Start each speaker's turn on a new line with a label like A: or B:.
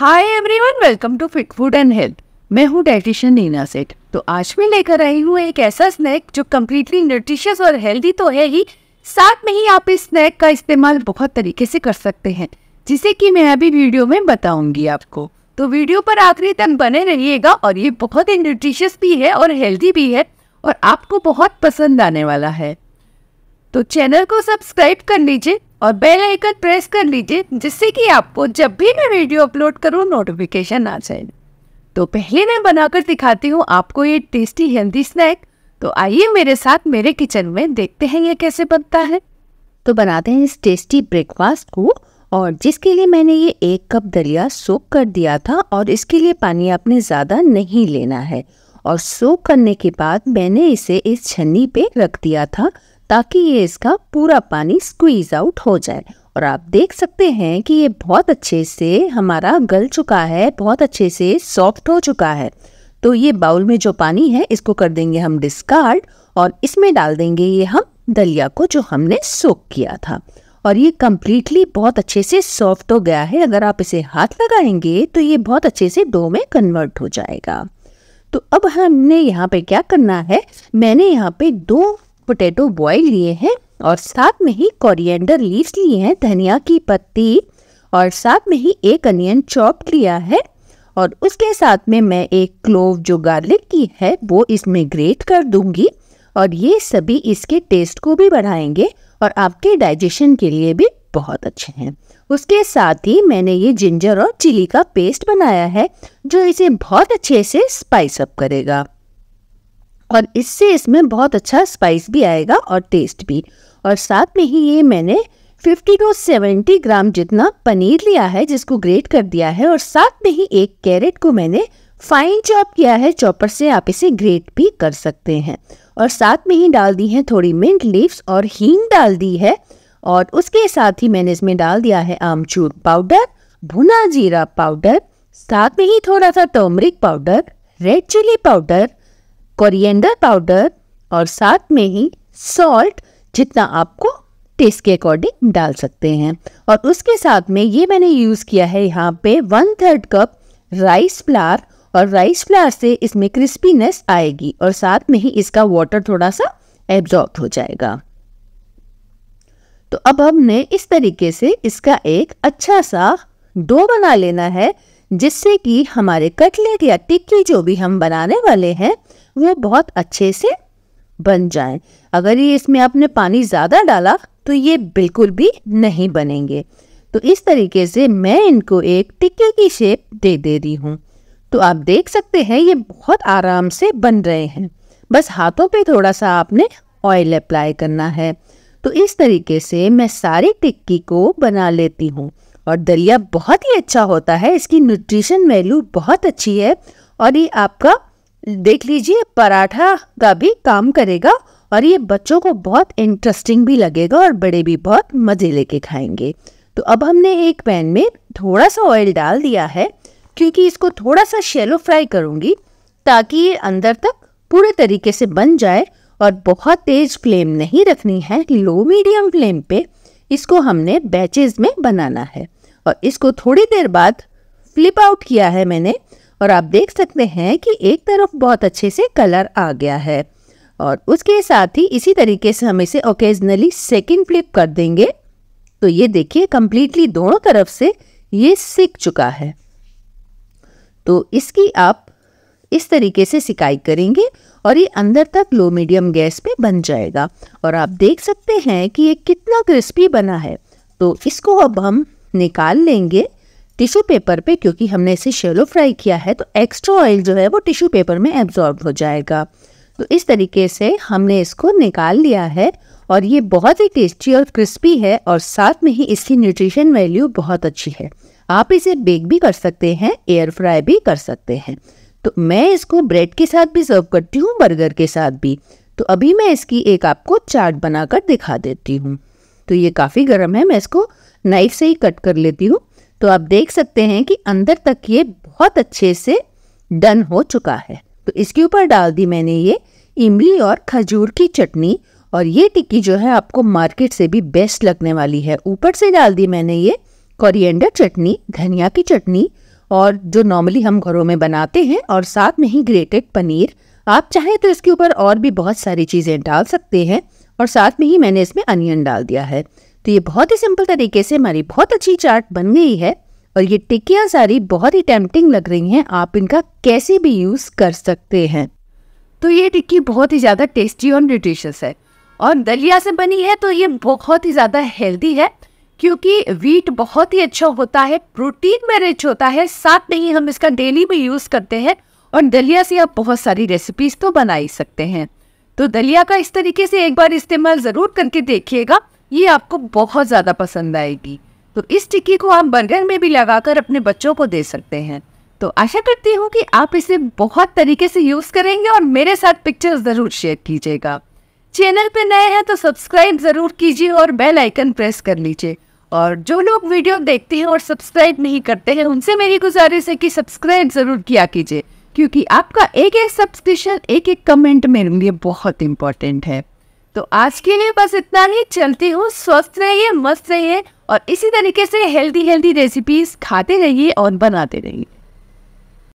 A: hi everyone welcome to fit food and health मैं हूं dietitian Neena सेठ तो आज मैं लेकर आई हूं एक ऐसा स्नैक जो कम्प्लीटली न्यूट्रिशियस और हेल्दी तो है ही साथ में ही आप इस स्नैक का इस्तेमाल बहुत तरीके से कर सकते हैं जिसे कि मैं अभी वीडियो में बताऊंगी आपको तो वीडियो पर आखिरी तक बने रहिएगा और ये बहुत ही न्यूट्रिशियस भी है और हेल्दी भी है और आपको बहुत पसंद आने वाला है तो चैनल को सब्सक्राइब कर लीजिए और बेल आइकन प्रेस कर लीजिए जिससे कि आपको जब भी मैं वीडियो अपलोड करूँ नोटिफिकेशन आ जाए तो पहले मैं बनाकर दिखाती हूँ आपको ये टेस्टी हेल्दी स्नैक तो आइए मेरे साथ मेरे किचन में देखते हैं ये कैसे बनता है तो बनाते हैं इस टेस्टी ब्रेकफास्ट को और जिसके लिए मैंने ये एक कप दलिया सोख कर दिया था और इसके लिए पानी आपने ज़्यादा नहीं लेना है और सोख करने के बाद मैंने इसे इस छन्नी पे रख दिया था ताकि ये इसका पूरा पानी स्क्वीज आउट हो जाए और आप देख सकते हैं कि ये बहुत अच्छे से हमारा गल चुका है बहुत अच्छे से सॉफ्ट हो चुका है तो ये बाउल में जो पानी है इसको कर देंगे हम डिस्कार्ड और इसमें डाल देंगे ये हम दलिया को जो हमने सोक किया था और ये कम्प्लीटली बहुत अच्छे से सॉफ्ट हो गया है अगर आप इसे हाथ लगाएंगे तो ये बहुत अच्छे से डो में कन्वर्ट हो जाएगा तो अब हमने यहाँ पे क्या करना है मैंने यहाँ पे दो पोटैटो बॉयल लिए हैं और साथ में ही कोरिएंडर लीव्स लिए हैं धनिया की पत्ती और साथ में ही एक अनियन चॉप लिया है और उसके साथ में मैं एक क्लोव जो गार्लिक की है वो इसमें ग्रेट कर दूंगी और ये सभी इसके टेस्ट को भी बढ़ाएंगे और आपके डाइजेशन के लिए भी बहुत अच्छे हैं उसके साथ ही मैंने ये जिंजर और चिली का पेस्ट बनाया है जो इसे बहुत अच्छे से स्पाइस अप करेगा और इससे इसमें बहुत अच्छा स्पाइस भी आएगा और टेस्ट भी और साथ में ही ये मैंने 50 टू 70 ग्राम जितना पनीर लिया है जिसको ग्रेट कर दिया है और साथ में ही एक कैरेट को मैंने फाइन चॉप किया है चॉपर से आप इसे ग्रेट भी कर सकते हैं और साथ में ही डाल दी है थोड़ी मिंट लीव्स और हींग डाल दी है और उसके साथ ही मैंने इसमें डाल दिया है आमचूर पाउडर भुना जीरा पाउडर साथ में ही थोड़ा सा turmeric powder red chilli powder coriander powder और साथ में ही सॉल्ट जितना आपको टेस्ट के अकॉर्डिंग डाल सकते हैं और उसके साथ में ये मैंने यूज़ किया है यहाँ पे one third cup rice flour और राइस फ्लार से इसमें क्रिस्पीनेस आएगी और साथ में ही इसका वाटर थोड़ा सा एब्जॉर्ब हो जाएगा तो अब हमने इस तरीके से इसका एक अच्छा सा डो बना लेना है जिससे कि हमारे कटलेट या टिक्की जो भी हम बनाने वाले हैं वो बहुत अच्छे से बन जाए अगर ये इसमें आपने पानी ज़्यादा डाला तो ये बिल्कुल भी नहीं बनेंगे तो इस तरीके से मैं इनको एक टिक्के की शेप दे दे रही हूँ तो आप देख सकते हैं ये बहुत आराम से बन रहे हैं बस हाथों पे थोड़ा सा आपने ऑयल अप्लाई करना है तो इस तरीके से मैं सारी टिक्की को बना लेती हूँ और दलिया बहुत ही अच्छा होता है इसकी न्यूट्रिशन वैल्यू बहुत अच्छी है और ये आपका देख लीजिए पराठा का भी काम करेगा और ये बच्चों को बहुत इंटरेस्टिंग भी लगेगा और बड़े भी बहुत मज़े लेके खाएंगे तो अब हमने एक पैन में थोड़ा सा ऑयल डाल दिया है क्योंकि इसको थोड़ा सा शेलो फ्राई करूँगी ताकि ये अंदर तक पूरे तरीके से बन जाए और बहुत तेज़ फ्लेम नहीं रखनी है लो मीडियम फ्लेम पे इसको हमने बैचेज में बनाना है और इसको थोड़ी देर बाद फ्लिप आउट किया है मैंने और आप देख सकते हैं कि एक तरफ बहुत अच्छे से कलर आ गया है और उसके साथ ही इसी तरीके से हम इसे ओकेजनली सेकेंड फ्लिप कर देंगे तो ये देखिए कम्प्लीटली दोनों तरफ से ये सीख चुका है तो इसकी आप इस तरीके से सिकाई करेंगे और ये अंदर तक लो मीडियम गैस पे बन जाएगा और आप देख सकते हैं कि ये कितना क्रिस्पी बना है तो इसको अब हम निकाल लेंगे टिश्यू पेपर पे क्योंकि हमने इसे शेलो फ्राई किया है तो एक्स्ट्रा ऑयल जो है वो टिश्यू पेपर में एब्जॉर्ब हो जाएगा तो इस तरीके से हमने इसको निकाल लिया है और ये बहुत ही टेस्टी और क्रिस्पी है और साथ में ही इसकी न्यूट्रिशन वैल्यू बहुत अच्छी है आप इसे बेक भी कर सकते हैं एयर फ्राई भी कर सकते हैं तो मैं इसको ब्रेड के साथ भी सर्व करती हूँ बर्गर के साथ भी तो अभी मैं इसकी एक आपको चाट बनाकर दिखा देती हूँ तो ये काफ़ी गर्म है मैं इसको नाइफ से ही कट कर लेती हूँ तो आप देख सकते हैं कि अंदर तक ये बहुत अच्छे से डन हो चुका है तो इसके ऊपर डाल दी मैंने ये इमली और खजूर की चटनी और ये टिक्की जो है आपको मार्केट से भी बेस्ट लगने वाली है ऊपर से डाल दी मैंने ये कोरिएंडर चटनी धनिया की चटनी और जो नॉर्मली हम घरों में बनाते हैं और साथ में ही ग्रेटेड पनीर आप चाहें तो इसके ऊपर और भी बहुत सारी चीज़ें डाल सकते हैं और साथ में ही मैंने इसमें अनियन डाल दिया है तो ये बहुत ही सिंपल तरीके से हमारी बहुत अच्छी चाट बन गई है और ये टिक्कियाँ सारी बहुत ही टेम्पटिंग लग रही हैं आप इनका कैसे भी यूज़ कर सकते हैं तो ये टिक्की बहुत ही ज़्यादा टेस्टी और न्यूट्रिशियस है और दलिया से बनी है तो ये बहुत ही ज़्यादा हेल्दी है क्योंकि वीट बहुत ही अच्छा होता है प्रोटीन में रिच होता है साथ में ही हम इसका डेली भी यूज़ करते हैं और दलिया से आप बहुत सारी रेसिपीज तो बना ही सकते हैं तो दलिया का इस तरीके से एक बार इस्तेमाल ज़रूर करके देखिएगा ये आपको बहुत ज़्यादा पसंद आएगी तो इस टिक्की को आप बर्गर में भी लगाकर अपने बच्चों को दे सकते हैं तो आशा करती हूँ कि आप इसे बहुत तरीके से यूज़ करेंगे और मेरे साथ पिक्चर ज़रूर शेयर कीजिएगा चैनल पर नए हैं तो सब्सक्राइब ज़रूर कीजिए और बेल आइकन प्रेस कर लीजिए और जो लोग वीडियो देखते हैं और सब्सक्राइब नहीं करते हैं उनसे मेरी गुजारिश है कि सब्सक्राइब ज़रूर किया कीजिए क्योंकि आपका एक एक सब्सक्रिप्शन एक एक कमेंट मेरे लिए बहुत इम्पोर्टेंट है तो आज के लिए बस इतना ही चलती हूँ स्वस्थ रहिए मस्त रहिए और इसी तरीके से हेल्दी हेल्दी रेसिपीज खाते रहिए और बनाते रहिए